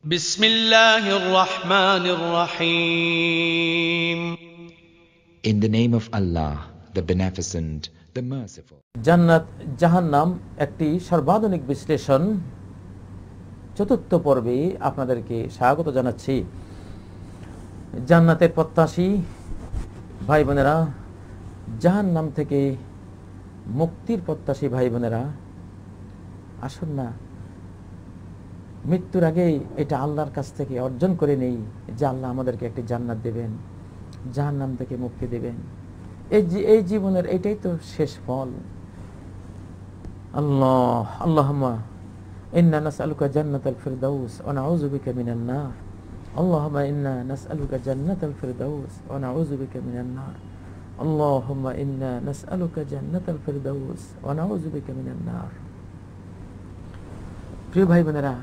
بسم الله الرحمن الرحيم In the name of Allah, the Beneficent, the Merciful. জান্নাত জাহান্নাম একটি সর্বাধুনিক বিশ্লেষণ চতুর্থ পর্বে আপনাদেরকে স্বাগত জানাচ্ছি জান্নাতের প্রত্যাশী ভাই বোনেরা জাহান্নাম থেকে মুক্তির প্রত্যাশী ভাই বোনেরা আসুন না মৃত্যুর আগেই এটা আল্লাহর কাছ থেকে অর্জন করে নেই যে আল্লাহ আমাদেরকে একটি জান্নাত দেবেন জাহান নাম থেকে মুক্তি দেবেন এই এই জীবনের এটাই তো শেষ ফল আল্লাহ আল্লাহমা ইন্না নাসআলুকা জান্নাতাল ফিরদাউস ওয়া নাউযু বিকা মিনান নার আল্লাহুম্মা ইন্না নাসআলুকা জান্নাতাল ফিরদাউস ওয়া নাউযু বিকা মিনান নার আল্লাহুম্মা ইন্না নাসআলুকা জান্নাতাল ফিরদাউস ওয়া নাউযু বিকা মিনান নার প্রিয় ভাই বোনেরা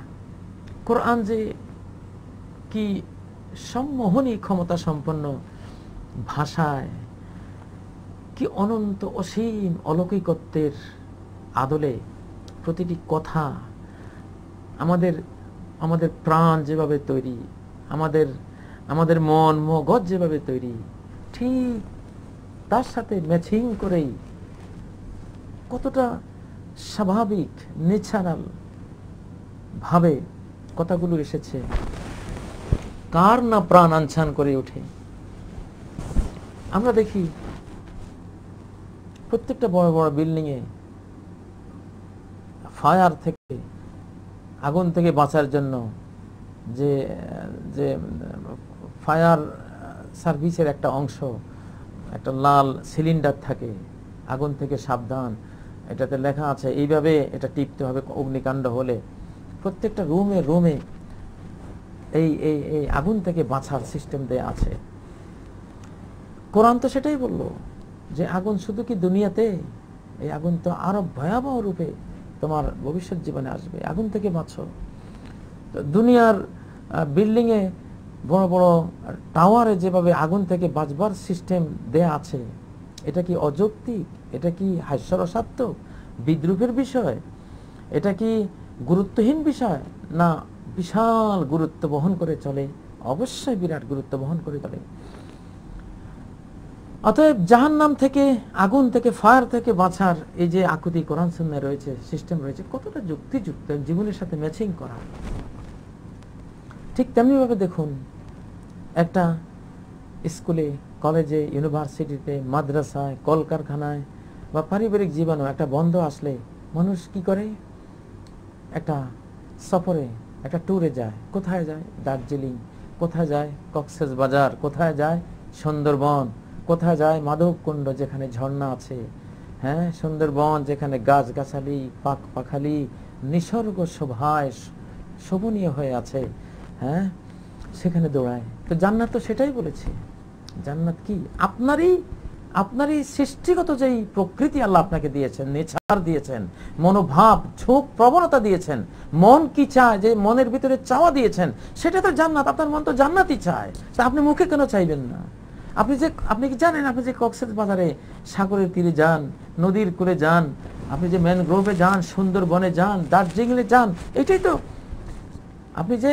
কোরআন যে কি সম্মোহনী ক্ষমতা সম্পন্ন ভাষায় কি অনন্ত অসীম অলৌকিকত্বের আদলে প্রতিটি কথা আমাদের আমাদের প্রাণ যেভাবে তৈরি আমাদের আমাদের মন মগজ যেভাবে তৈরি ঠিক তার সাথে ম্যাচিং করেই কতটা স্বাভাবিক ন্যাচারাল ভাবে কথাগুলো এসেছে কার না প্রাণ আনছান করে ওঠে আমরা দেখি প্রত্যেকটা বড় বড় বিল্ডিংয়ে ফায়ার থেকে আগুন থেকে বাঁচার জন্য যে যে ফায়ার সার্ভিসের একটা অংশ একটা লাল সিলিন্ডার থাকে আগুন থেকে সাবধান এটাতে লেখা আছে এইভাবে এটা টিপতে হবে অগ্নিকাণ্ড হলে প্রত্যেকটা রুমে রুমে এই এই এই আগুন থেকে বাঁচার সিস্টেম দেয়া আছে কোরআন তো সেটাই বলল যে আগুন শুধু কি দুনিয়াতে এই আগুন তো আরো ভয়াবহ রূপে তোমার ভবিষ্যৎ জীবনে আসবে আগুন থেকে বাঁচো দুনিয়ার বিল্ডিংয়ে বড় বড় টাওয়ারে যেভাবে আগুন থেকে বাঁচবার সিস্টেম দেয়া আছে এটা কি অযৌক্তিক এটা কি হাস্যরসাত্মক বিদ্রুপের বিষয় এটা কি গুরুত্বহীন বিষয় না বিশাল গুরুত্ব বহন করে চলে অবশ্যই বিরাট গুরুত্ব বহন করে চলে অতএব জাহান নাম থেকে আগুন থেকে ফায়ার থেকে বাঁচার এই যে আকুতি কোরআন সুন্নায় রয়েছে সিস্টেম রয়েছে কতটা যুক্তিযুক্ত জীবনের সাথে ম্যাচিং করা ঠিক তেমনিভাবে দেখুন একটা স্কুলে কলেজে ইউনিভার্সিটিতে মাদ্রাসায় কলকারখানায় বা পারিবারিক জীবনও একটা বন্ধ আসলে মানুষ কি করে একটা সফরে একটা ট্যুরে যায় কোথায় যায় দার্জিলিং কোথায় যায় কক্সেস বাজার কোথায় যায় সুন্দরবন কোথায় যায় মাধবকুণ্ড যেখানে ঝর্ণা আছে হ্যাঁ সুন্দরবন যেখানে গাছগাছালি পাক পাখালি নিসর্গ শোভায় শোভনীয় হয়ে আছে হ্যাঁ সেখানে দৌড়ায় তো জান্নাত তো সেটাই বলেছে জান্নাত কি আপনারই আপনার এই সৃষ্টিগত যেই প্রকৃতি আল্লাহ আপনাকে দিয়েছেন নেচার দিয়েছেন মনোভাব ঝোঁক প্রবণতা দিয়েছেন মন কি চায় যে মনের ভিতরে চাওয়া দিয়েছেন সেটা তো জান্নাত আপনার মন তো জান্নাতই চায় তা আপনি মুখে কেন চাইবেন না আপনি যে আপনি কি জানেন আপনি যে কক্সের বাজারে সাগরের তীরে যান নদীর কুলে যান আপনি যে ম্যানগ্রোভে যান সুন্দরবনে যান দার্জিলিংয়ে যান এটাই তো আপনি যে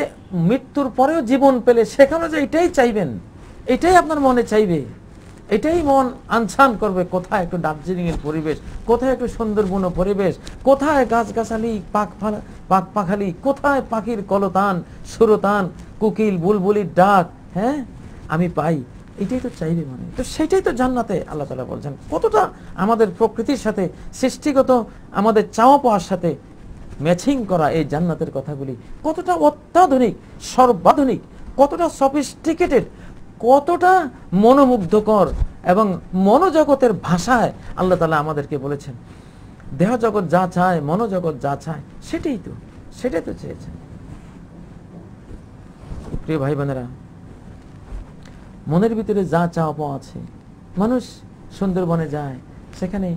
মৃত্যুর পরেও জীবন পেলে সেখানেও যে এটাই চাইবেন এটাই আপনার মনে চাইবে এটাই মন আনছান করবে কোথায় একটু দার্জিলিংয়ের পরিবেশ কোথায় একটু সুন্দরবন পরিবেশ কোথায় গাছগাছালি পাক পাক পাখালি কোথায় পাখির কলতান সুরতান কুকিল বুলবুলির ডাক হ্যাঁ আমি পাই এটাই তো চাইবে মানে তো সেটাই তো জান্নাতে আল্লাহ তালা বলছেন কতটা আমাদের প্রকৃতির সাথে সৃষ্টিগত আমাদের চাওয়া পাওয়ার সাথে ম্যাচিং করা এই জান্নাতের কথাগুলি কতটা অত্যাধুনিক সর্বাধুনিক কতটা সফিস্টিকেটেড কতটা মনোমুগ্ধকর এবং মনোজগতের ভাষায় আল্লাহ তালা আমাদেরকে বলেছেন দেহ জগৎ যা চায় মনোজগৎ যা চায় সেটাই তো সেটাই তো চেয়েছেন প্রিয় ভাই বোনেরা মনের ভিতরে যা চা অপ আছে মানুষ সুন্দরবনে যায় সেখানে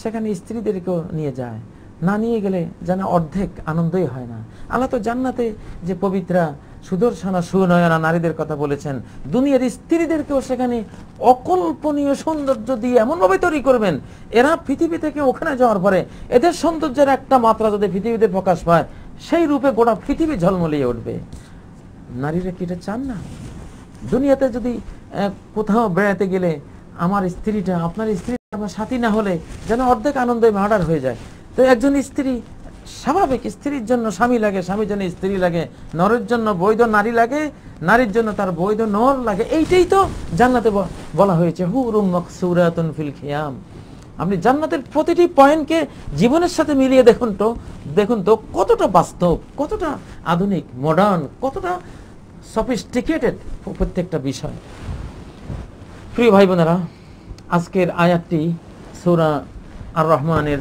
সেখানে স্ত্রীদেরকেও নিয়ে যায় না নিয়ে গেলে যেন অর্ধেক আনন্দই হয় না আল্লাহ তো জান্নাতে যে পবিত্রা সুদর্শনা সুনয়না নারীদের কথা বলেছেন দুনিয়ার স্ত্রীদেরকেও সেখানে অকল্পনীয় সৌন্দর্য দিয়ে এমনভাবে তৈরি করবেন এরা পৃথিবী থেকে ওখানে যাওয়ার পরে এদের সৌন্দর্যের একটা মাত্রা যদি পৃথিবীতে প্রকাশ পায় সেই রূপে গোটা পৃথিবী ঝলমলিয়ে উঠবে নারীরা কি এটা চান না দুনিয়াতে যদি কোথাও বেড়াতে গেলে আমার স্ত্রীটা আপনার স্ত্রী আমার সাথী না হলে যেন অর্ধেক আনন্দে মার্ডার হয়ে যায় তো একজন স্ত্রী স্বাভাবিক স্ত্রীর জন্য স্বামী লাগে স্বামীর জন্য স্ত্রী লাগে নরের জন্য বৈধ নারী লাগে নারীর জন্য তার বৈধ নর লাগে এইটাই তো জান্নাতে বলা হয়েছে হুরুম ফিল খিয়াম আপনি জান্নাতের প্রতিটি পয়েন্টকে জীবনের সাথে মিলিয়ে দেখুন তো দেখুন তো কতটা বাস্তব কতটা আধুনিক মডার্ন কতটা সফিস্টিকেটেড প্রত্যেকটা বিষয় প্রিয় ভাই বোনেরা আজকের আয়াতটি সৌরা আর রহমানের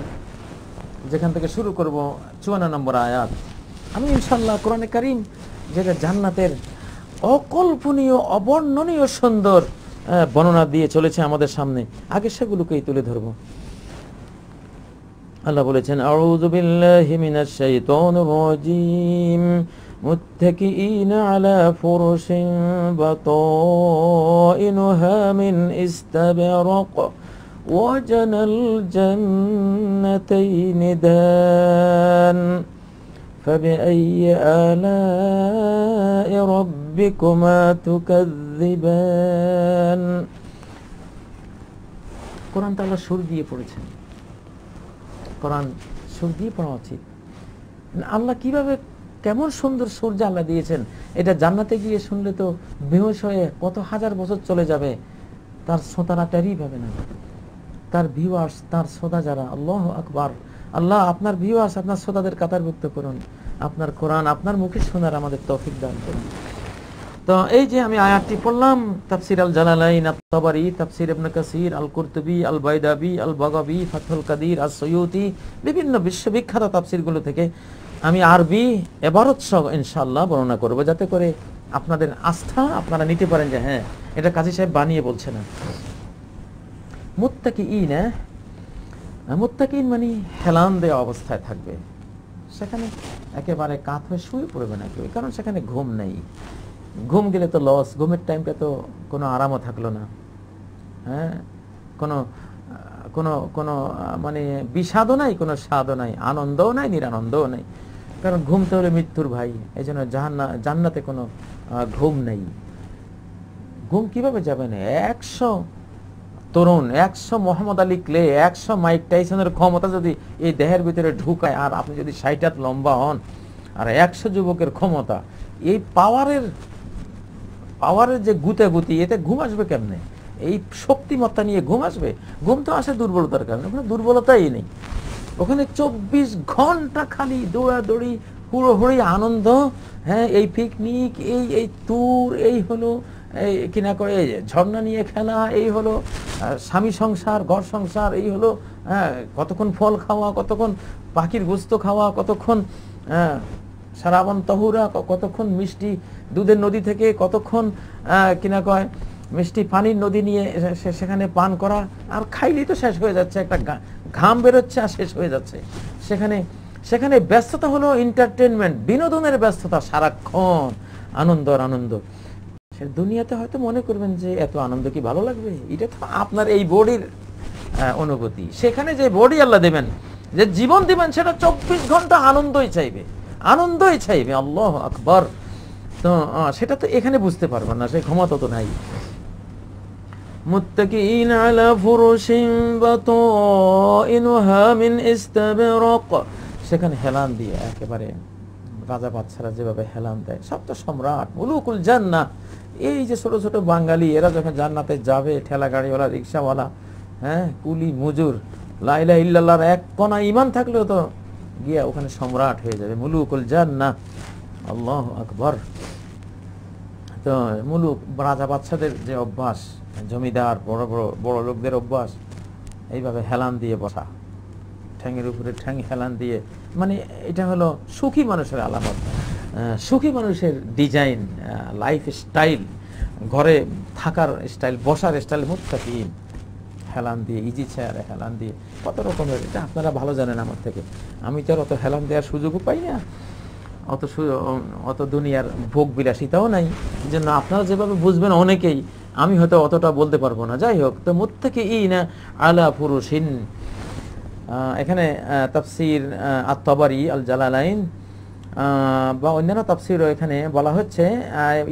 যেখান থেকে শুরু করব চুয়ান্ন নম্বর আয়াত আমি ইনশাল্লাহ কোরআনে করিম যেটা জান্নাতের অকল্পনীয় অবর্ণনীয় সুন্দর বর্ণনা দিয়ে চলেছে আমাদের সামনে আগে সেগুলোকেই তুলে ধরব আল্লাহ বলেছেন আউজুবিল্লাহিমিনাশাইতানির متكئين على فرش بطائنها من استبرق وجن الجنتين دان فبأي آلاء ربكما تكذبان কোরআন আল্লাহ সুর দিয়ে পড়েছেন কোরআন সুর দিয়ে পড়া উচিত আল্লাহ কিভাবে কেমন সুন্দর সূর্য আল্লাহ দিয়েছেন এটা জান্নাতে গিয়ে শুনলে তো বেহস হয়ে কত হাজার বছর চলে যাবে তার শ্রোতারা টেরই পাবে না তার ভিউয়ার্স তার শ্রোতা যারা আল্লাহ আকবার আল্লাহ আপনার ভিউয়ার্স আপনার শ্রোতাদের কাতারভুক্ত করুন আপনার কোরআন আপনার মুখে শোনার আমাদের তফিক দান করুন তো এই যে আমি আয়াতটি পড়লাম তাফসির আল জালালাইন আত্তাবারি তাফসির ইবনে কাসির আল কুরতুবি আল বাইদাবি আল বাগাবি ফাতহুল কাদির আল সৈয়তি বিভিন্ন বিশ্ববিখ্যাত তাফসিরগুলো থেকে আমি আরবি এবারত সহ ইনশাআল্লাহ বর্ণনা করব যাতে করে আপনাদের আস্থা আপনারা নিতে পারেন যে হ্যাঁ এটা কাজী সাহেব বানিয়ে বলছে না মোত্তাকি ইন হ্যাঁ? মোত্তাকি ইন মানে হেলান দেওয়া অবস্থায় থাকবে সেখানে একেবারে কাত হয়ে শুয়ে পড়বে না কেউ কারণ সেখানে ঘুম নেই ঘুম গেলে তো লস ঘুমের টাইমটা তো কোনো আরামও থাকলো না হ্যাঁ কোনো কোনো কোনো মানে বিষাদও নাই কোনো স্বাদও নাই আনন্দও নাই নিরানন্দও নাই কারণ ঘুম তো হলে মৃত্যুর ভাই এই জন্য জান্নাতে কোনো ঘুম নেই ঘুম কিভাবে যাবে না একশো তরুণ একশো মোহাম্মদ আলী ক্লে একশো মাইক টাইসনের ক্ষমতা যদি এই দেহের ভিতরে ঢুকায় আর আপনি যদি ষাট হাত লম্বা হন আর একশো যুবকের ক্ষমতা এই পাওয়ারের পাওয়ারের যে গুতি এতে ঘুম আসবে কেমনে এই শক্তিমত্তা নিয়ে ঘুম আসবে ঘুম তো আসে দুর্বলতার কারণে ওখানে দুর্বলতাই নেই ওখানে চব্বিশ ঘন্টা খালি দৌড়াদৌড়ি হুড়োহুড়ি আনন্দ হ্যাঁ এই পিকনিক এই এই ট্যুর এই হলো এই কিনা করে এই ঝর্ণা নিয়ে খেলা এই হলো স্বামী সংসার ঘর সংসার এই হলো হ্যাঁ, কতক্ষণ ফল খাওয়া কতক্ষণ পাখির গোস্ত খাওয়া কতক্ষণ সারাবন হ্যাঁ, তহুরা কতক্ষণ মিষ্টি দুধের নদী থেকে কতক্ষণ কিনা কয় মিষ্টি পানির নদী নিয়ে সেখানে পান করা আর খাইলেই তো শেষ হয়ে যাচ্ছে একটা ঘাম বেরোচ্ছে আর শেষ হয়ে যাচ্ছে সেখানে সেখানে ব্যস্ততা হলো এন্টারটেনমেন্ট বিনোদনের ব্যস্ততা সারাক্ষণ আনন্দ আর আনন্দ দুনিয়াতে হয়তো মনে করবেন যে এত আনন্দ কি ভালো লাগবে এটা তো আপনার এই বডির অনুভূতি সেখানে যে বডি আল্লাহ দেবেন যে জীবন দিবেন সেটা চব্বিশ ঘন্টা আনন্দই চাইবে আনন্দই চাইবে আল্লাহ আকবর তো সেটা তো এখানে বুঝতে পারবেন না সেই ক্ষমতা তো নাই সেখানে হেলান দিয়ে একেবারে রাজা বাদশারা যেভাবে হেলান দেয় সব তো সম্রাট মুলুকুল না এই যে ছোট ছোট বাঙালি এরা যখন জান্নাতে যাবে ঠেলা গাড়িওয়ালা রিক্সাওয়ালা হ্যাঁ কুলি মজুর লাইলা ইল্লাল্লাহর এক কণা ইমান থাকলেও তো গিয়া ওখানে সম্রাট হয়ে যাবে মুলুকুল জান্না আল্লাহ আকবর তো মুলুক রাজা বাচ্চাদের যে অভ্যাস জমিদার বড় বড় বড় লোকদের অভ্যাস এইভাবে হেলান দিয়ে বসা ঠ্যাঙের উপরে ঠ্যাং হেলান দিয়ে মানে এটা হলো সুখী মানুষের আলামত সুখী মানুষের ডিজাইন লাইফ স্টাইল ঘরে থাকার স্টাইল বসার স্টাইল মুত্তাকিন হেলান দিয়ে ইজি ছায়ারে হেলান দিয়ে কত রকমের এটা আপনারা ভালো জানেন আমার থেকে আমি তো আর অত হেলান দেওয়ার সুযোগও পাই না অত অত দুনিয়ার ভোগ বিলাসিতাও নাই জন্য আপনারা যেভাবে বুঝবেন অনেকেই আমি হয়তো অতটা বলতে পারবো না যাই হোক তো থেকে ই না আলা পুরুষিন এখানে তাফসির আত্মাবারি আল জালালাইন বা অন্যান্য তাপসির এখানে বলা হচ্ছে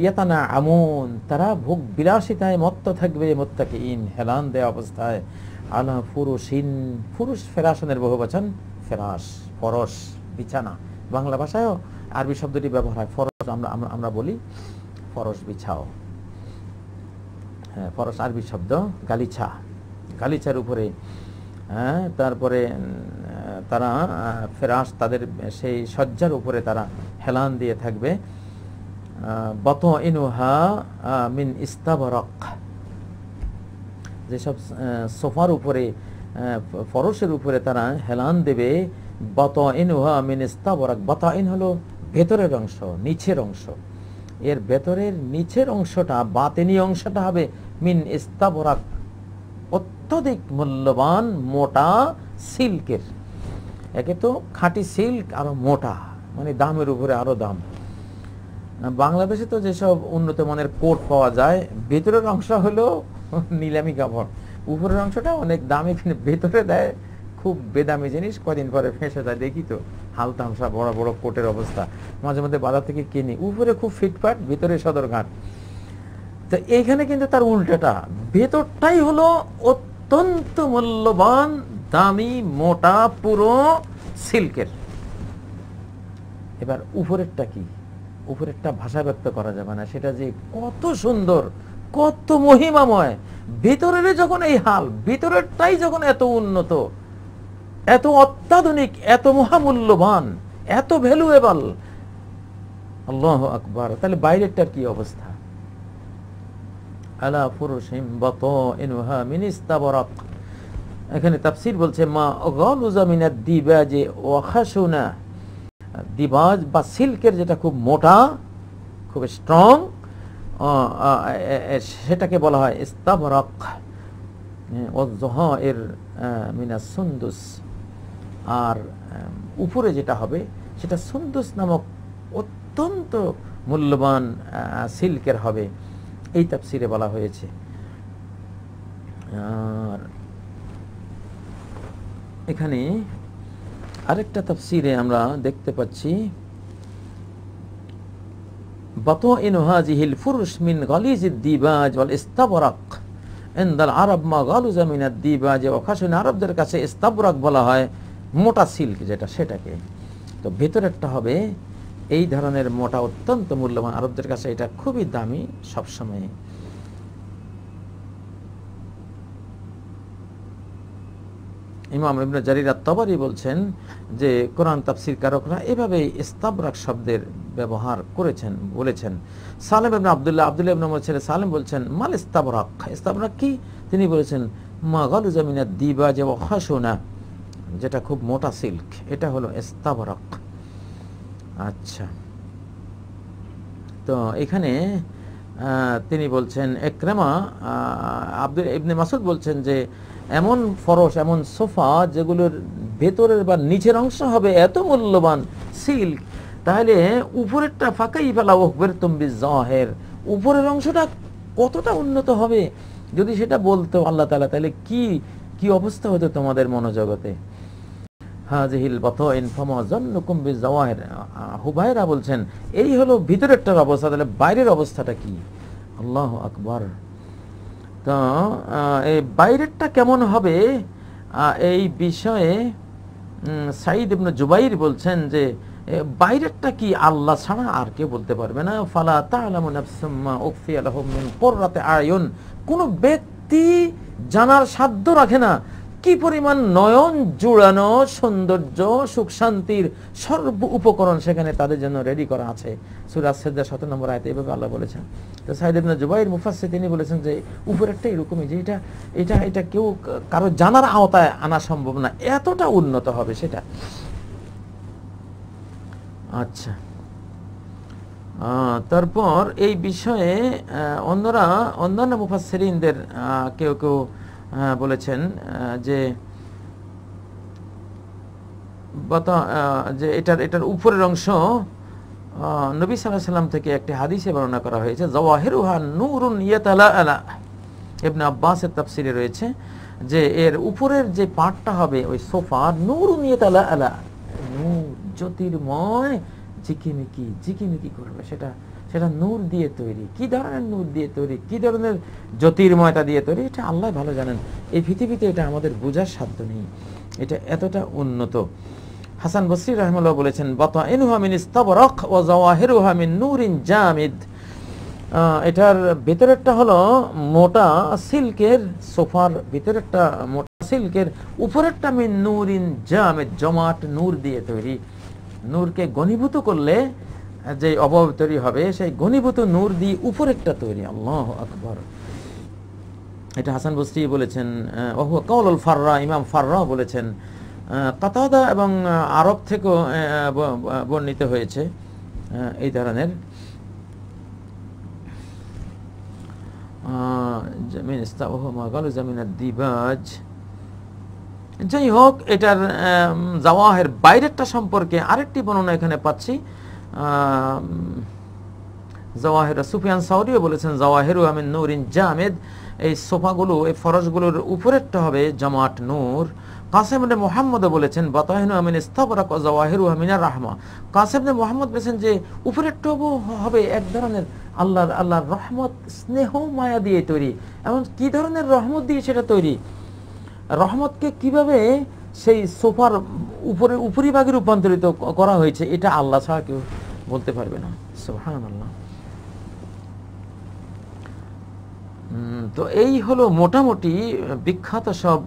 ইয়াতানা আমুন তারা ভোগ বিলাসিতায় মত্ত থাকবে মত্তাকে ইন হেলান দেয়া অবস্থায় পুরুষ ইন ফুরুষ ফেরাসনের বহু বচন ফেরাস ফরস বিছানা বাংলা ভাষায়ও আরবি শব্দটি ব্যবহার হয় ফরস আমরা আমরা বলি ফরস বিছাও হ্যাঁ ফরস আরবি শব্দ গালিছা গালিছার উপরে হ্যাঁ তারপরে তারা ফেরাস তাদের সেই শয্যার উপরে তারা হেলান দিয়ে থাকবে বত ইনুহা মিন ইস্তাবরক যেসব সোফার উপরে ফরসের উপরে তারা হেলান দেবে বত ইনুহা মিন ইস্তাবরক বত ইন হলো ভেতরের অংশ নিচের অংশ এর ভেতরের নিচের অংশটা বাতেনি অংশটা হবে মিন ইস্তাবরক অত্যধিক মূল্যবান মোটা সিল্কের একে তো খাঁটি সিল্ক আরও মোটা মানে দামের উপরে আরও দাম বাংলাদেশে তো যেসব উন্নত মানের কোট পাওয়া যায় ভেতরের অংশ হলো নিলামি কাপড় উপরের অংশটা অনেক দামি ভেতরে দেয় খুব বেদামি জিনিস কদিন পরে ফেঁসে যায় দেখি তো হালতামসা বড় বড় কোটের অবস্থা মাঝে মধ্যে বাজার থেকে কিনি উপরে খুব ফিটফাট ভিতরে সদরঘাট তো এইখানে কিন্তু তার উল্টাটা ভেতরটাই হলো অত্যন্ত মূল্যবান দামি মোটা পুরো সিল্কের এবার উপরেরটা কি উপরেরটা ভাষা ব্যক্ত করা যাবে না সেটা যে কত সুন্দর কত মহিমাময় ভিতরের যখন এই হাল ভিতরেরটাই যখন এত উন্নত এত অত্যাধুনিক এত মহামূল্যবান এত ভ্যালুয়েবল আল্লাহ আকবর তাহলে বাইরেরটার কি অবস্থা আলা ফুরুশিম বাত ইনুহা মিনিস্তাবরাক এখানে তাফসির বলছে মা গলুজামিনা দিবা যে ওয়াখাসুনা দিবাজ বা সিল্কের যেটা খুব মোটা খুব স্ট্রং সেটাকে বলা হয় ইস্তাবরক জহ এর মিনা সুন্দুস আর উপরে যেটা হবে সেটা সুন্দুস নামক অত্যন্ত মূল্যবান সিল্কের হবে এই তাফসিরে বলা হয়েছে আর এখানে আরেকটা তাফসিরে আমরা দেখতে পাচ্ছি আরব আরবদের কাছে বলা হয় মোটা সিল্ক যেটা সেটাকে তো ভেতরেরটা হবে এই ধরনের মোটা অত্যন্ত মূল্যবান আরবদের কাছে এটা খুবই দামি সবসময় ইমাম ইবনে জারির আত্মাবারি বলছেন যে কোরআন তাফসির কারকরা এভাবেই ইস্তাবরাক শব্দের ব্যবহার করেছেন বলেছেন সালেম ইবনে আবদুল্লাহ আবদুল্লাহ ইবনে আমার ছেলে সালেম বলছেন মাল ইস্তাবরাক ইস্তাবরাক কি তিনি বলেছেন মাগাল জামিনা দিবা যে অখাসোনা যেটা খুব মোটা সিল্ক এটা হলো ইস্তাবরাক আচ্ছা তো এখানে তিনি বলছেন একরেমা আব্দুল ইবনে মাসুদ বলছেন যে এমন ফরস এমন সোফা যেগুলোর ভেতরের বা নিচের অংশ হবে এত মূল্যবান সিল্ক তাহলে উপরেরটা ফাঁকাই ফেলা ওহবের তুমি জহের উপরের অংশটা কতটা উন্নত হবে যদি সেটা বলতো আল্লাহ তালা তাহলে কি কি অবস্থা হতো তোমাদের মনোজগতে হুবাইরা বলছেন এই হলো ভিতরেরটার অবস্থা তাহলে বাইরের অবস্থাটা কি আল্লাহ আকবার তো এই বাইরেরটা কেমন হবে এই বিষয়ে সাইদ ইবনু জুবাইর বলছেন যে বাইরেরটা কি আল্লাহ ছাড়া আর কেউ বলতে পারবে না ফালা তাহমিন কোন ব্যক্তি জানার সাধ্য রাখে না কি পরিমাণ নয়ন জুড়ানো সৌন্দর্য সুখ শান্তির সর্ব উপকরণ সেখানে তাদের জন্য রেডি করা আছে সুরাজ নম্বর আয়তে আল্লাহ বলেছেন তো জুবাইর মুফাসে তিনি বলেছেন যে উপরেরটা এরকমই যে এটা এটা এটা কেউ কারো জানার আওতায় আনা সম্ভব না এতটা উন্নত হবে সেটা আচ্ছা তারপর এই বিষয়ে অন্যরা অন্যান্য মুফাসরিনদের কেউ কেউ হ্যাঁ, বলেছেন যে যে এটার এটার উপরের অংশ নবী সাল্লাহ সাল্লাম থেকে একটি হাদিসে বর্ণনা করা হয়েছে জওয়াহেরুহা নুরুন ইয়াতালা আলা ইবনে আব্বাসের তাফসিরে রয়েছে যে এর উপরের যে পাটটা হবে ওই সোফা নুরুন ইয়াতালা আলা নূর জ্যোতির্ময় ঝিকিমিকি ঝিকিমিকি করবে সেটা সেটা নূর দিয়ে তৈরি কি ধরনের নূর দিয়ে তৈরি কি ধরনের জ্যোতির্ময়তা দিয়ে তৈরি এটা আল্লাহ ভালো জানেন এই পৃথিবীতে এটা আমাদের বোঝার সাধ্য নেই এটা এতটা উন্নত হাসান বসরি রহমুল্লাহ বলেছেন জামিদ এটার ভেতরেরটা হলো মোটা সিল্কের সোফার ভেতরেরটা মোটা সিল্কের উপরেরটা আমি নূর ইন জামেদ জমাট নূর দিয়ে তৈরি নূরকে ঘনীভূত করলে যে অভাব তৈরি হবে সেই ঘনীভূত নূর দিয়ে উপর একটা তৈরি আল্লাহ আকবর এটা হাসান বস্তি বলেছেন ওহু কৌল ফাররা ইমাম ফাররা বলেছেন কাতাদা এবং আরব থেকেও বর্ণিত হয়েছে এই ধরনের যাই হোক এটার জাওয়াহের বাইরেরটা সম্পর্কে আরেকটি বর্ণনা এখানে পাচ্ছি জওয়াহের সুফিয়ান সাউরিও বলেছেন জওয়াহেরু আমিন নূরিন জামেদ এই সোফাগুলো এই ফরজগুলোর উপরেরটা হবে জামাট নূর কাসেম রে বলেছেন বাতাহিনু আমিন ইস্তাবরাক জওয়াহিরু আমিনা রাহমা কাসেম মোহাম্মদ বলেছেন যে উপরেরটাও হবে এক ধরনের আল্লাহর আল্লাহর রহমত স্নেহ মায়া দিয়ে তৈরি এমন কি ধরনের রহমত দিয়ে সেটা তৈরি রহমতকে কিভাবে সেই সোফার উপরে উপরিভাগে রূপান্তরিত করা হয়েছে এটা আল্লাহ ছাড়া কেউ বলতে পারবে না সোহান আল্লাহ তো এই হলো মোটামুটি বিখ্যাত সব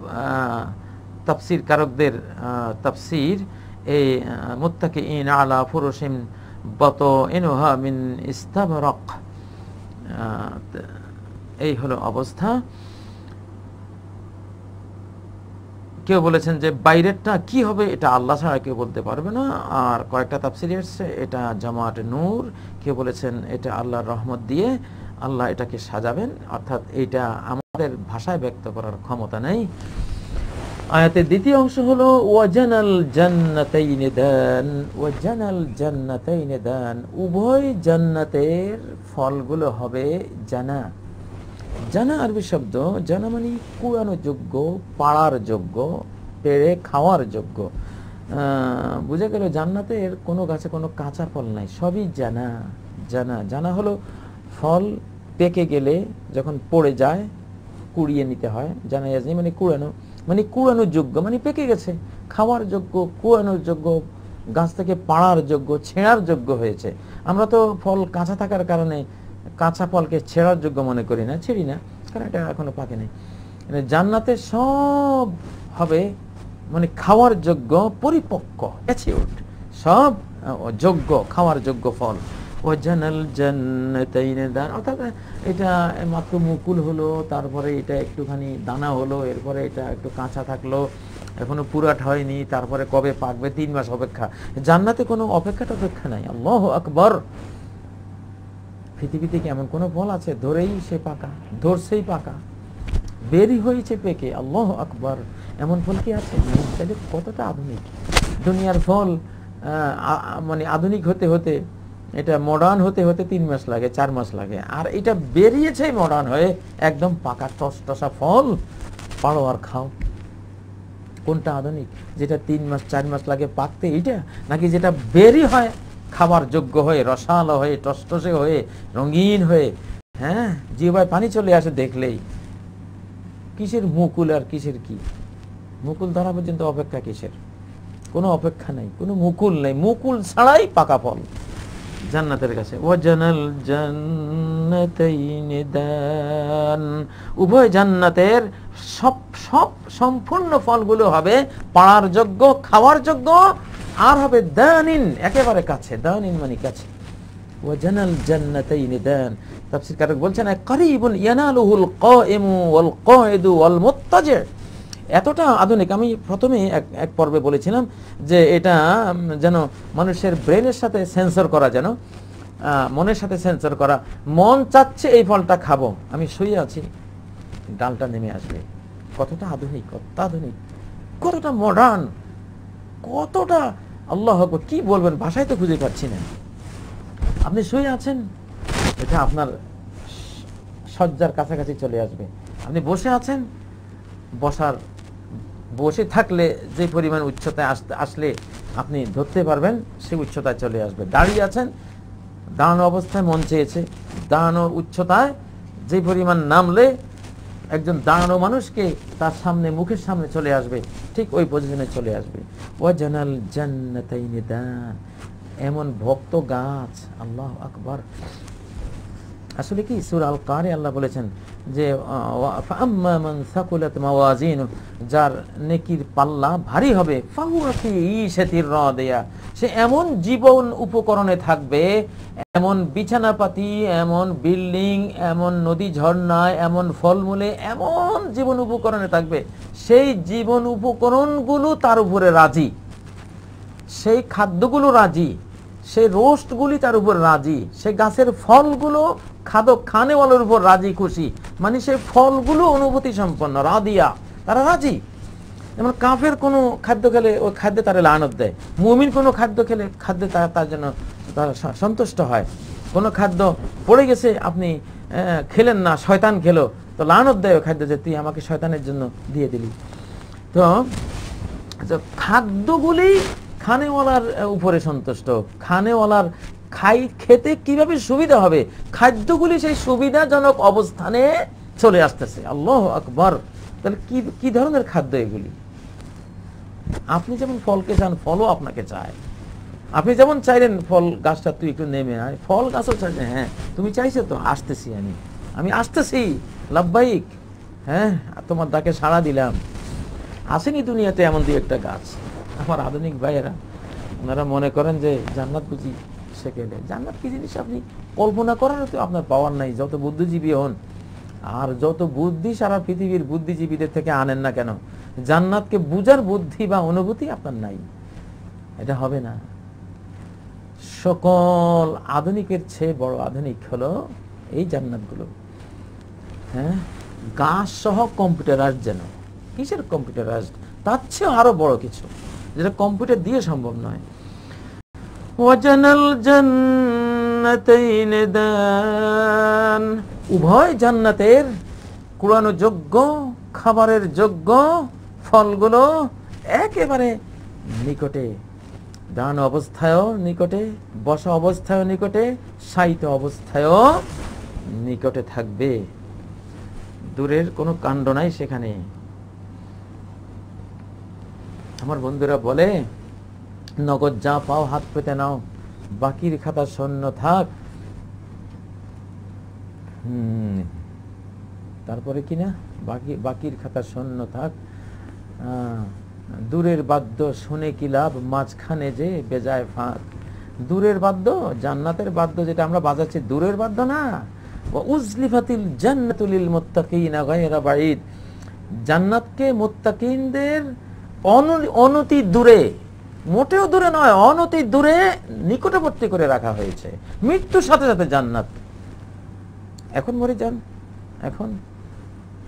তাফসির কারকদের তাফসির এই মোত্তাকে ইন আলা ফুরসিম বত ইনুহা মিন ইস্তাবরক এই হলো অবস্থা কেউ বলেছেন যে বাইরেরটা কি হবে এটা আল্লাহ ছাড়া কেউ বলতে পারবে না আর কয়েকটা তাফসিরি এসছে এটা জামাত নূর কেউ বলেছেন এটা আল্লাহর রহমত দিয়ে আল্লাহ এটাকে সাজাবেন অর্থাৎ এটা আমাদের ভাষায় ব্যক্ত করার ক্ষমতা নেই আয়াতের দ্বিতীয় অংশ হলো ওয়াজানাল জান্নাতাইনে দান ওয়াজানাল জান্নাতাইনে দান উভয় জান্নাতের ফলগুলো হবে জানা জানা আরবি শব্দ জানা মানে কুড়ানোর যোগ্য পাড়ার যোগ্য পেরে খাওয়ার যোগ্য বুঝে গেল জান্নাতের কোনো গাছে কোনো কাঁচা ফল নাই সবই জানা জানা জানা হলো ফল পেকে গেলে যখন পড়ে যায় কুড়িয়ে নিতে হয় জানা যায়নি মানে কুড়ানো মানে কুড়ানোর যোগ্য মানে পেকে গেছে খাওয়ার যোগ্য কুয়ানোর যোগ্য গাছ থেকে পাড়ার যোগ্য ছেঁড়ার যোগ্য হয়েছে আমরা তো ফল কাঁচা থাকার কারণে কাঁচা ফলকে ছেঁড়ার যোগ্য মনে করি না ছেড়ি না কারণ এটা এখনো পাকে নাই মানে জান্নাতে সব হবে মানে খাওয়ার যোগ্য পরিপক্ক উঠ সব যোগ্য খাওয়ার যোগ্য ফল ওয়াজানাল জান্নাতাইনে দান অর্থাৎ এটা মাত্র মুকুল হলো তারপরে এটা একটুখানি দানা হলো এরপরে এটা একটু কাঁচা থাকলো এখনো পুরাট হয়নি তারপরে কবে পাকবে তিন মাস অপেক্ষা জান্নাতে কোনো অপেক্ষা টপেক্ষা নাই আল্লাহ আকবর পৃথিবীতে কি এমন কোনো ফল আছে ধরেই সে পাকা ধরছেই পাকা বেরি হয়েছে পেকে আল্লাহ আকবর এমন ফল কি আছে তাহলে কতটা আধুনিক দুনিয়ার ফল মানে আধুনিক হতে হতে এটা মডার্ন হতে হতে তিন মাস লাগে চার মাস লাগে আর এটা বেরিয়েছে মডার্ন হয়ে একদম পাকা টস টসা ফল পাড়ো আর খাও কোনটা আধুনিক যেটা তিন মাস চার মাস লাগে পাকতে এটা নাকি যেটা বেরি হয় খাবার যোগ্য হয়ে রসালো হয়ে টসটসে হয়ে রঙিন হয়ে হ্যাঁ জিবায় পানি চলে আসে দেখলেই কিসের মুকুল আর কিসের কি মুকুল ধরা পর্যন্ত অপেক্ষা কিসের কোনো অপেক্ষা নেই কোনো মুকুল নেই মুকুল ছাড়াই পাকা ফল জান্নাতের কাছে ও জানাল জান উভয় জান্নাতের সব সব সম্পূর্ণ ফলগুলো হবে পাড়ার যোগ্য খাওয়ার যোগ্য আর হবে দানিন একেবারে কাছে দানিন মানে কাছে বলছেন এতটা আধুনিক আমি এক এক পর্বে বলেছিলাম যে এটা যেন মানুষের ব্রেনের সাথে সেন্সর করা যেন মনের সাথে সেন্সর করা মন চাচ্ছে এই ফলটা খাবো আমি শুয়ে আছি ডালটা নেমে আসবে কতটা আধুনিক কতটা আধুনিক কতটা মডার্ন কতটা আল্লাহ হক কি বলবেন ভাষায় তো খুঁজে পাচ্ছি না আপনি শুয়ে আছেন এটা আপনার শয্যার কাছাকাছি চলে আসবে আপনি বসে আছেন বসার বসে থাকলে যে পরিমাণ উচ্চতায় আসতে আসলে আপনি ধরতে পারবেন সেই উচ্চতায় চলে আসবে দাঁড়িয়ে আছেন দাঁড়ানো অবস্থায় মন চেয়েছে দাঁড়ানো উচ্চতায় যে পরিমাণ নামলে একজন দাঁড়ানো মানুষকে তার সামনে মুখের সামনে চলে আসবে ঠিক ওই পজিশনে চলে আসবে ও জানাল জান্নাতাইনি এমন ভক্ত গাছ আল্লাহ আকবর আসলে কি সুর আল কারে আল্লাহ বলেছেন যে সাকুলাত মাওয়াজিন যার নেকির পাল্লা ভারী হবে ফাহুয়াফি ইশাতির রাদিয়া সে এমন জীবন উপকরণে থাকবে এমন বিছানাপাতি এমন বিল্ডিং এমন নদী ঝর্ণায় এমন ফলমূলে এমন জীবন উপকরণে থাকবে সেই জীবন উপকরণগুলো তার উপরে রাজি সেই খাদ্যগুলো রাজি সে রোস্টগুলি তার উপর রাজি সে গাছের ফলগুলো খাদক খানেওয়ালার উপর রাজি খুশি মানে সে ফলগুলো অনুভূতি সম্পন্ন রাদিয়া তারা রাজি যেমন কাফের কোনো খাদ্য খেলে ওই খাদ্যে তারা লানত দেয় মুমিন কোনো খাদ্য খেলে খাদ্যে তারা তার জন্য তারা সন্তুষ্ট হয় কোনো খাদ্য পড়ে গেছে আপনি খেলেন না শয়তান খেলো তো লানত দেয় ওই খাদ্য যে তুই আমাকে শয়তানের জন্য দিয়ে দিলি তো খাদ্যগুলি খানেওয়ালার উপরে সন্তুষ্ট খানেওয়ালার খাই খেতে কিভাবে সুবিধা হবে খাদ্যগুলি সেই সুবিধাজনক অবস্থানে চলে আসতেছে আল্লাহ আকবর তাহলে কি কি ধরনের খাদ্য এগুলি আপনি যেমন ফলকে চান ফলও আপনাকে চায় আপনি যেমন চাইলেন ফল গাছটা তুই একটু নেমে আয় ফল গাছও চাইছে হ্যাঁ তুমি চাইছো তো আসতেছি আমি আমি আসতেছি লাভবাহিক হ্যাঁ তোমার দাকে সাড়া দিলাম আসেনি দুনিয়াতে এমন দুই একটা গাছ আমার আধুনিক ভাইয়েরা ওনারা মনে করেন যে জান্নাত বুঝি সেকেলে জান্নাত কি জিনিস আপনি কল্পনা করার তো আপনার পাওয়ার নাই যত বুদ্ধিজীবী হন আর যত বুদ্ধি সারা পৃথিবীর বুদ্ধিজীবীদের থেকে আনেন না কেন জান্নাতকে বুঝার বুদ্ধি বা অনুভূতি আপনার নাই এটা হবে না সকল আধুনিকের চেয়ে বড় আধুনিক হলো এই জান্নাতগুলো হ্যাঁ গাছ সহ কম্পিউটারাইজ যেন কিসের কম্পিউটারাইজ তার চেয়ে আরো বড় কিছু যেটা কম্পিউটার দিয়ে সম্ভব নয় ওয়াজানাল জান্নাতাইন দান উভয় জান্নাতের কুড়ানো যোগ্য খাবারের যোগ্য ফলগুলো একেবারে নিকটে দান অবস্থায়ও নিকটে বসা অবস্থায়ও নিকটে সাইত অবস্থায়ও নিকটে থাকবে দূরের কোনো কাণ্ড নাই সেখানে আমার বন্ধুরা বলে নগদ যা পাও হাত পেতে নাও বাকির খাতা শূন্য থাক তারপরে কি না বাকি বাকির খাতা শূন্য থাক দূরের বাদ্য শুনে কি লাভ মাঝখানে যে বেজায় ফাঁক দূরের বাদ্য জান্নাতের বাদ্য যেটা আমরা বাজাচ্ছি দূরের বাদ্য না উজলিফাতিল জান্নাতুলিল মোত্তাকিনা গায়েরা বাড়ির জান্নাতকে মোত্তাকিনদের অনতি দূরে মোটেও দূরে নয় অনতি দূরে নিকটবর্তী করে রাখা হয়েছে মৃত্যুর সাথে সাথে জান্নাত এখন মরে যান এখন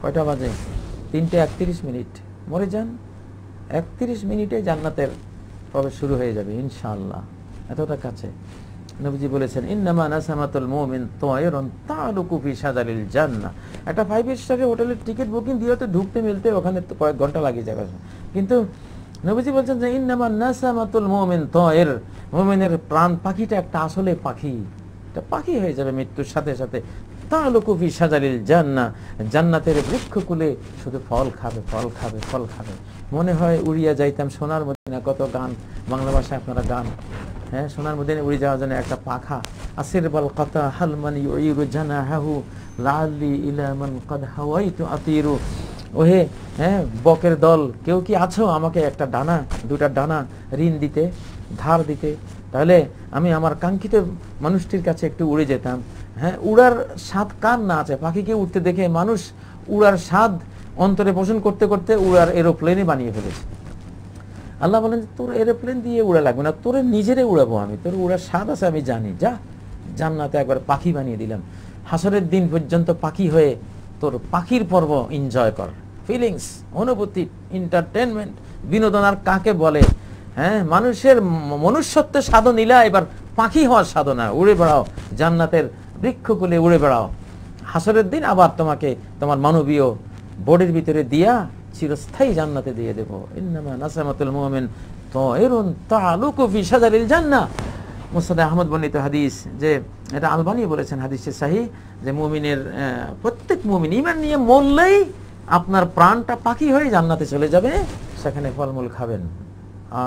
কয়টা বাজে তিনটে একত্রিশ মিনিট মরে যান একত্রিশ মিনিটে জান্নাতের প্রবেশ শুরু হয়ে যাবে ইনশাল্লাহ এতটা কাছে নবীজি বলেছেন ইন্নামা নাসামাতুল মুমিন তায়রুন তালুকু ফি সাজালিল জান্নাহ একটা ফাইভ স্টারের হোটেলের টিকিট বুকিং দিয়ে তো ঢুকতে মিলতে ওখানে কয়েক ঘন্টা লাগিয়ে যাবে কিন্তু নবীজি বলছেন যে ইন্নামা নাসামাতুল মোমেন তয়ের মোমেনের প্রাণ পাখিটা একটা আসলে পাখি এটা পাখি হয়ে যাবে মৃত্যুর সাথে সাথে তালুকুফি সাজারিল জান্না জান্নাতের বৃক্ষকুলে শুধু ফল খাবে ফল খাবে ফল খাবে মনে হয় উড়িয়া যাইতাম সোনার মদিনা কত গান বাংলা ভাষায় আপনারা গান হ্যাঁ সোনার মদিনে উড়ে যাওয়ার জন্য একটা পাখা আসির বল কথা হালমান ইউরু জানা হাহু লালি ইলামান কদ তো আতিরু ওহে হ্যাঁ বকের দল কেউ কি আছো আমাকে একটা ডানা দুটা ডানা ঋণ দিতে ধার দিতে তাহলে আমি আমার কাঙ্ক্ষিত মানুষটির কাছে একটু উড়ে যেতাম হ্যাঁ উড়ার স্বাদ কার না আছে পাখিকে উঠতে দেখে মানুষ উড়ার স্বাদ অন্তরে পোষণ করতে করতে উড়ার এরোপ্লেনে বানিয়ে ফেলেছে আল্লাহ বলেন তোর এরোপ্লেন দিয়ে উড়া লাগবে না তোরে নিজেরে উড়াবো আমি তোর উড়ার স্বাদ আছে আমি জানি যা জান্নাতে একবার পাখি বানিয়ে দিলাম হাসরের দিন পর্যন্ত পাখি হয়ে তোর পাখির পর্ব এনজয় কর ফিলিংস অনুভূতি এন্টারটেনমেন্ট বিনোদন আর কাকে বলে হ্যাঁ মানুষের মনুষ্যত্ব সাধন ইলা এবার পাখি হওয়ার সাধনা উড়ে বেড়াও জান্নাতের কুলে উড়ে বেড়াও হাসরের দিন আবার তোমাকে তোমার মানবীয় বোর্ডের ভিতরে দিয়া চিরস্থায়ী জান্নাতে দিয়ে দেবো ইন্নামা নাসামাতুল মোহামেন তো এরুন তালুকু কফি সাজারিল জান্নাহ মুসাদ আহমদ বর্ণিত হাদিস যে এটা আলবানি বলেছেন হাদিসে শাহি যে মুমিনের প্রত্যেক মুমিন ইমান নিয়ে মরলেই আপনার প্রাণটা পাখি হয়ে জান্নাতে চলে যাবে সেখানে ফলমূল খাবেন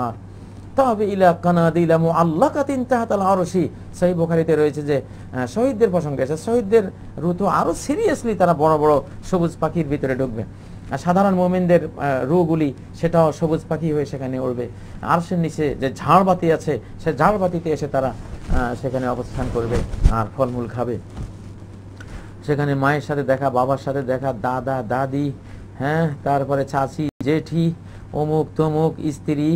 আর তবে ইলা দিলাম আল্লাহ কাতিন তাহাতাল আরশি সেই বোখারিতে রয়েছে যে শহীদদের প্রসঙ্গে আছে শহীদদের ঋতু আরও সিরিয়াসলি তারা বড় বড় সবুজ পাখির ভিতরে ঢুকবে সাধারণ মোমিনদের রুগুলি সেটাও সবুজ পাখি হয়ে সেখানে উড়বে আর সে নিচে যে ঝাড়বাতি আছে সে ঝাড়বাতিতে এসে তারা সেখানে অবস্থান করবে আর ফলমূল খাবে সেখানে মায়ের সাথে দেখা বাবার সাথে দেখা দাদা দাদি হ্যাঁ তারপরে চাষি জেঠি অমুক তমুক স্ত্রী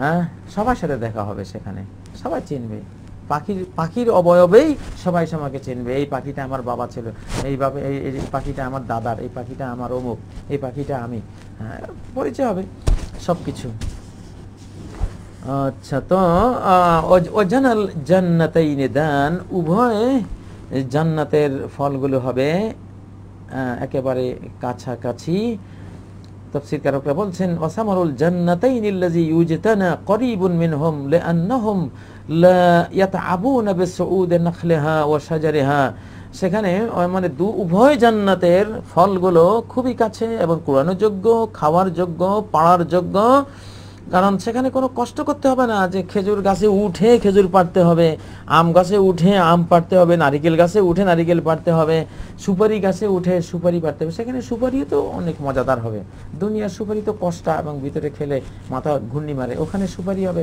হ্যাঁ সবার সাথে দেখা হবে সেখানে সবাই চিনবে পাখির পাখির অবয়বেই সবাই সবাইকে চিনবে এই পাখিটা আমার বাবা ছিল এই এই পাখিটা আমার দাদার এই পাখিটা আমার অমুক এই পাখিটা আমি হ্যাঁ পরিচয় হবে সব কিছু আচ্ছা তো অজানাল ইনে দান উভয় জান্নাতের ফলগুলো হবে একেবারে কাছাকাছি তফসির কারকরা বলছেন ওসামারুল জান্নাতাইন ইল্লাজি ইউজতানা করিবুন মিনহুম লিআন্নাহুম লা ইয়াতআবুনা বিসউদি নখলিহা ওয়া শাজারিহা সেখানে মানে দু উভয় জান্নাতের ফলগুলো খুবই কাছে এবং কুড়ানোর যোগ্য খাওয়ার যোগ্য পাড়ার যোগ্য কারণ সেখানে কোনো কষ্ট করতে হবে না যে খেজুর গাছে উঠে খেজুর পাড়তে হবে আম গাছে উঠে আম পাড়তে হবে নারিকেল গাছে উঠে নারিকেল পাড়তে হবে সুপারি গাছে উঠে সুপারি পাড়তে হবে সেখানে সুপারিও তো অনেক মজাদার হবে দুনিয়ার সুপারি তো কষ্টা এবং ভিতরে খেলে মাথা ঘূর্ণি মারে ওখানে সুপারি হবে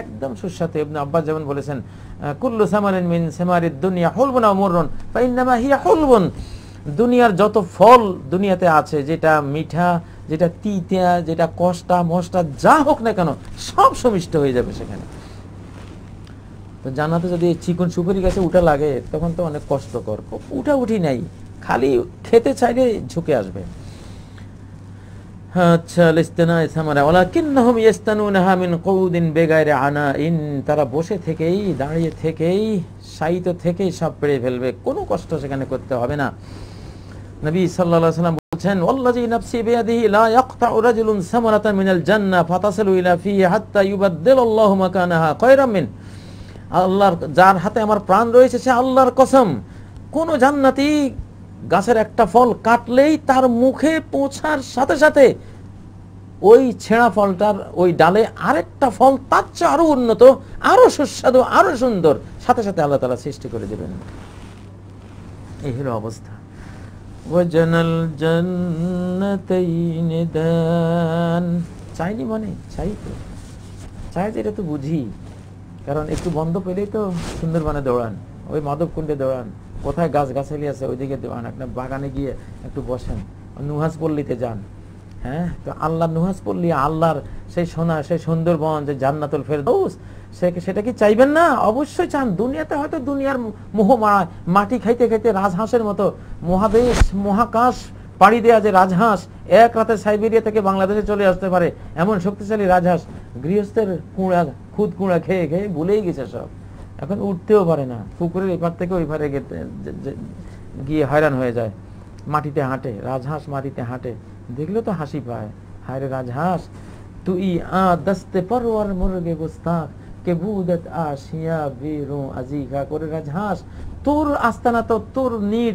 একদম সুস্বাদু এমনি আব্বাস যেমন বলেছেন কুল্লু সামারেন মিন সেমারের দুনিয়া মরণ তাই ফাইন্নামা হিয়া হলবন দুনিয়ার যত ফল দুনিয়াতে আছে যেটা মিঠা যেটা তিতা যেটা কষ্টা মষ্টা যা হোক না কেন সব সমিষ্ট হয়ে যাবে সেখানে তো জানাতে যদি চিকন সুপুরি গাছে উঠা লাগে তখন তো অনেক কষ্টকর উঠা উঠি নাই খালি খেতে চাইলে ঝুঁকে আসবে আচ্ছা ইস্তেনা ইসামারা ওলাকিন্নাহুম ইস্তানুনাহা মিন কউদিন বেগায়রে আনা ইন তারা বসে থেকেই দাঁড়িয়ে থেকেই সাইতো থেকেই সব পেরে ফেলবে কোনো কষ্ট সেখানে করতে হবে না নবী সাল্লাল্লাহু সাল্লাম বলছেন ওয়াল্লাযী নাফসি বিয়াদিহি লা ইয়াকতাউ রাজুলুন সামারাতান মিনাল জান্নাহ ফাতাসিলু ইলা ফিহি হাত্তা ইউবাদদিলাল্লাহু মাকানাহা খায়রাম মিন আল্লাহর যার হাতে আমার প্রাণ রয়েছে সে আল্লাহর কসম কোন জান্নাতি গাছের একটা ফল কাটলেই তার মুখে পৌঁছার সাথে সাথে ওই ছেঁড়া ফলটার ওই ডালে আরেকটা ফল তার চেয়ে আরো উন্নত আরো সুস্বাদু আরো সুন্দর সাথে সাথে আল্লাহ তালা সৃষ্টি করে দেবেন এই হলো অবস্থা وجنى الجنتين دان চাইনি মানে চাই তো চাই এটা তো বুঝি কারণ একটু বন্ধ পেলেই তো সুন্দরবনে দৌড়ান ওই মাধবকুণ্ডে দৌড়ান কোথায় গাছ গাছালি আছে ওইদিকে দৌড়ান আপনার বাগানে গিয়ে একটু বসেন নুহাজ পল্লীতে যান হ্যাঁ তো আল্লাহ নুহাজ পল্লী আল্লাহর সেই সোনা সেই সুন্দরবন যে জান্নাতুল ফেরদৌস সেটা কি চাইবেন না অবশ্যই চান দুনিয়াতে হয়তো দুনিয়ার মোহ মাটি খাইতে খাইতে রাজহাঁসের মতো মহাদেশ মহাকাশ পাড়ি দেয়া যে রাজহাঁস এক রাতে সাইবেরিয়া থেকে বাংলাদেশে চলে আসতে পারে এমন শক্তিশালী রাজহাঁস গৃহস্থের কুঁড়া খুদ কুঁড়া খেয়ে খেয়ে ভুলেই গেছে সব এখন উঠতেও পারে না পুকুরের এপার থেকে ওই পারে গিয়ে হয়রান হয়ে যায় মাটিতে হাঁটে রাজহাঁস মাটিতে হাঁটে দেখলেও তো হাসি পায় হায় রে রাজহাঁস তুই আ দস্তে পরওয়ার মুরগে গোস্তাক কে বুদত আসিয়া আজিঘা করে তোর আস্তানা তো তোর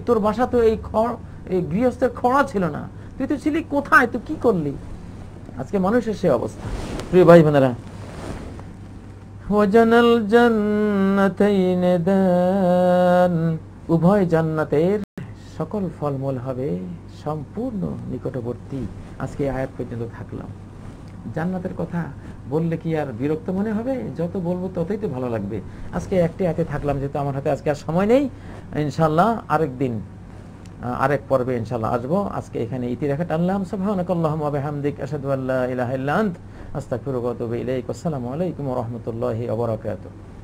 তোর বাসা তো এই খড় এই গৃহস্থের খড়া ছিল না তুই তো ছিলি কোথায় তুই কি করলি আজকে মানুষের সে অবস্থা প্রিয় ভাই বোনেরা উভয় জান্নাতের সকল ফলমূল হবে সম্পূর্ণ নিকটবর্তী আজকে আয়াত পর্যন্ত থাকলাম জান্নাতের কথা বললে কি আর বিরক্ত মনে হবে যত বলবো ততই তো ভালো লাগবে আজকে একটি হাতে থাকলাম যেহেতু আমার হাতে আজকে আর সময় নেই ইনশাল্লাহ আরেক দিন আরেক পর্বে ইনশাল্লাহ আসবো আজকে এখানে ইতি রেখা টানলাম সোহানকাল্লাহামদিক আসাদুল্লাহ ইলাহ আস্তাকুর গতবে ইলাইক আসসালামু আলাইকুম রহমতুল্লাহ